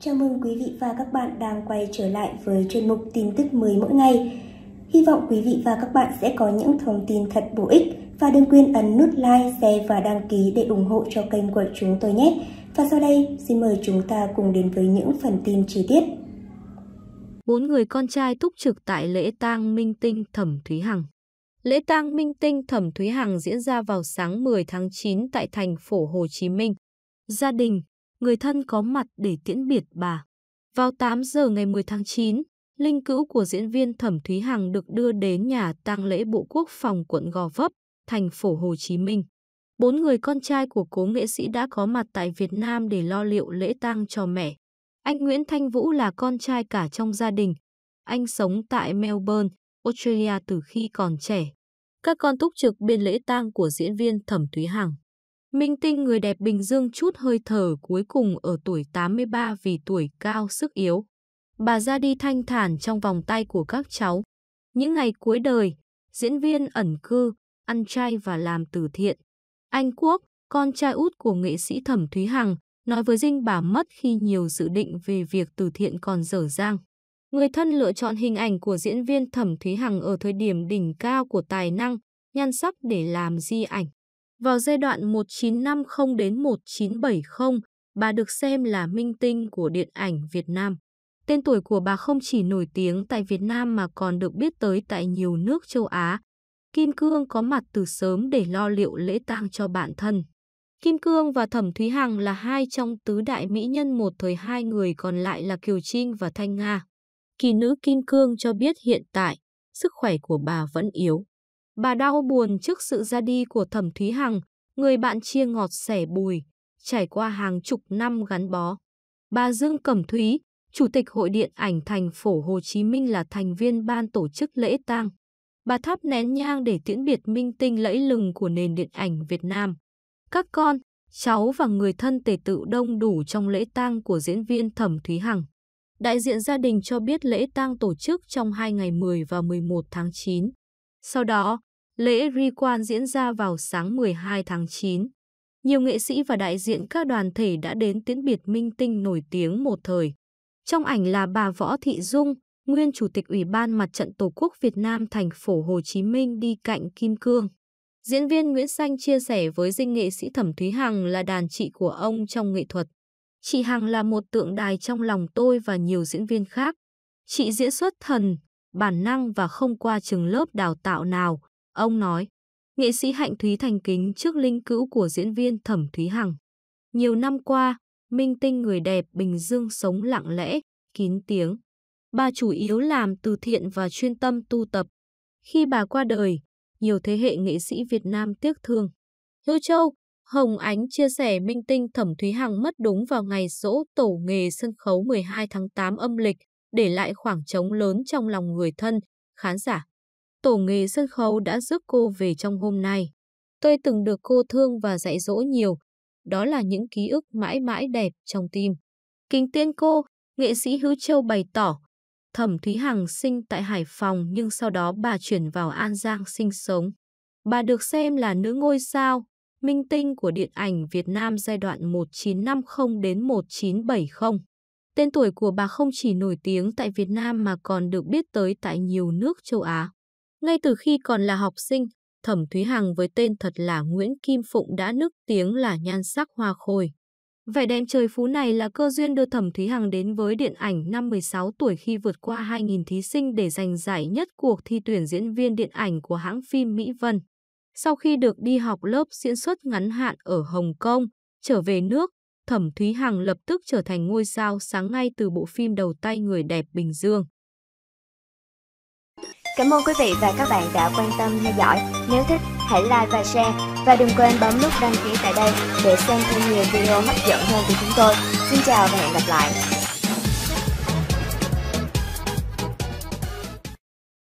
Chào mừng quý vị và các bạn đang quay trở lại với chuyên mục tin tức mới mỗi ngày. Hy vọng quý vị và các bạn sẽ có những thông tin thật bổ ích và đừng quên ấn nút like, share và đăng ký để ủng hộ cho kênh của chúng tôi nhé. Và sau đây, xin mời chúng ta cùng đến với những phần tin chi tiết. Bốn người con trai túc trực tại lễ tang minh tinh Thẩm Thúy Hằng Lễ tang minh tinh Thẩm Thúy Hằng diễn ra vào sáng 10 tháng 9 tại thành phố Hồ Chí Minh. Gia đình, người thân có mặt để tiễn biệt bà. Vào 8 giờ ngày 10 tháng 9, linh cữu của diễn viên Thẩm Thúy Hằng được đưa đến nhà tang lễ Bộ Quốc phòng quận Gò Vấp, thành phố Hồ Chí Minh. Bốn người con trai của cố nghệ sĩ đã có mặt tại Việt Nam để lo liệu lễ tang cho mẹ. Anh Nguyễn Thanh Vũ là con trai cả trong gia đình. Anh sống tại Melbourne, Australia từ khi còn trẻ. Các con túc trực bên lễ tang của diễn viên Thẩm Thúy Hằng. Minh tinh người đẹp Bình Dương chút hơi thở cuối cùng ở tuổi 83 vì tuổi cao sức yếu. Bà ra đi thanh thản trong vòng tay của các cháu. Những ngày cuối đời, diễn viên ẩn cư, ăn chay và làm từ thiện. Anh Quốc, con trai út của nghệ sĩ Thẩm Thúy Hằng, nói với Dinh bà mất khi nhiều dự định về việc từ thiện còn dở dang. Người thân lựa chọn hình ảnh của diễn viên Thẩm Thúy Hằng ở thời điểm đỉnh cao của tài năng, nhan sắc để làm di ảnh. Vào giai đoạn 1950 đến 1970, bà được xem là minh tinh của điện ảnh Việt Nam. Tên tuổi của bà không chỉ nổi tiếng tại Việt Nam mà còn được biết tới tại nhiều nước châu Á. Kim Cương có mặt từ sớm để lo liệu lễ tang cho bản thân. Kim Cương và Thẩm Thúy Hằng là hai trong tứ đại mỹ nhân một thời hai người còn lại là Kiều Trinh và Thanh Nga. Kỳ nữ Kim Cương cho biết hiện tại, sức khỏe của bà vẫn yếu. Bà đau buồn trước sự ra đi của Thẩm Thúy Hằng, người bạn chia ngọt sẻ bùi, trải qua hàng chục năm gắn bó. Bà Dương Cẩm Thúy, Chủ tịch Hội Điện ảnh thành phố Hồ Chí Minh là thành viên ban tổ chức lễ tang. Bà thắp nén nhang để tiễn biệt minh tinh lẫy lừng của nền điện ảnh Việt Nam. Các con, cháu và người thân tề tự đông đủ trong lễ tang của diễn viên Thẩm Thúy Hằng. Đại diện gia đình cho biết lễ tang tổ chức trong hai ngày 10 và 11 tháng 9. Sau đó, lễ ri quan diễn ra vào sáng 12 tháng 9. Nhiều nghệ sĩ và đại diện các đoàn thể đã đến tiễn biệt minh tinh nổi tiếng một thời. Trong ảnh là bà Võ Thị Dung, nguyên Chủ tịch Ủy ban Mặt trận Tổ quốc Việt Nam thành phố Hồ Chí Minh đi cạnh Kim Cương. Diễn viên Nguyễn Xanh chia sẻ với dinh nghệ sĩ Thẩm Thúy Hằng là đàn chị của ông trong nghệ thuật. Chị Hằng là một tượng đài trong lòng tôi và nhiều diễn viên khác. Chị diễn xuất thần, bản năng và không qua trường lớp đào tạo nào, ông nói. Nghệ sĩ Hạnh Thúy thành kính trước linh cữu của diễn viên Thẩm Thúy Hằng. Nhiều năm qua, minh tinh người đẹp Bình Dương sống lặng lẽ, kín tiếng. Bà chủ yếu làm từ thiện và chuyên tâm tu tập. Khi bà qua đời, nhiều thế hệ nghệ sĩ Việt Nam tiếc thương. Hữu Châu, Hồng Ánh chia sẻ minh tinh Thẩm Thúy Hằng mất đúng vào ngày dỗ tổ nghề sân khấu 12 tháng 8 âm lịch, để lại khoảng trống lớn trong lòng người thân, khán giả. Tổ nghề sân khấu đã giúp cô về trong hôm nay. Tôi từng được cô thương và dạy dỗ nhiều. Đó là những ký ức mãi mãi đẹp trong tim. Kính tiên cô, nghệ sĩ Hữu Châu bày tỏ, Thẩm Thúy Hằng sinh tại Hải Phòng nhưng sau đó bà chuyển vào An Giang sinh sống. Bà được xem là nữ ngôi sao, minh tinh của điện ảnh Việt Nam giai đoạn 1950 đến 1970. Tên tuổi của bà không chỉ nổi tiếng tại Việt Nam mà còn được biết tới tại nhiều nước châu Á. Ngay từ khi còn là học sinh, Thẩm Thúy Hằng với tên thật là Nguyễn Kim Phụng đã nức tiếng là nhan sắc hoa khôi. Vẻ đẹp trời phú này là cơ duyên đưa Thẩm Thúy Hằng đến với điện ảnh năm 16 tuổi khi vượt qua 2.000 thí sinh để giành giải nhất cuộc thi tuyển diễn viên điện ảnh của hãng phim Mỹ Vân. Sau khi được đi học lớp diễn xuất ngắn hạn ở Hồng Kông, trở về nước, Thẩm Thúy Hằng lập tức trở thành ngôi sao sáng ngay từ bộ phim đầu tay Người đẹp Bình Dương. Cảm ơn quý vị và các bạn đã quan tâm theo dõi. Nếu thích, hãy like và share. Và đừng quên bấm nút đăng ký tại đây để xem thêm nhiều video hấp dẫn hơn của chúng tôi. Xin chào và hẹn gặp lại.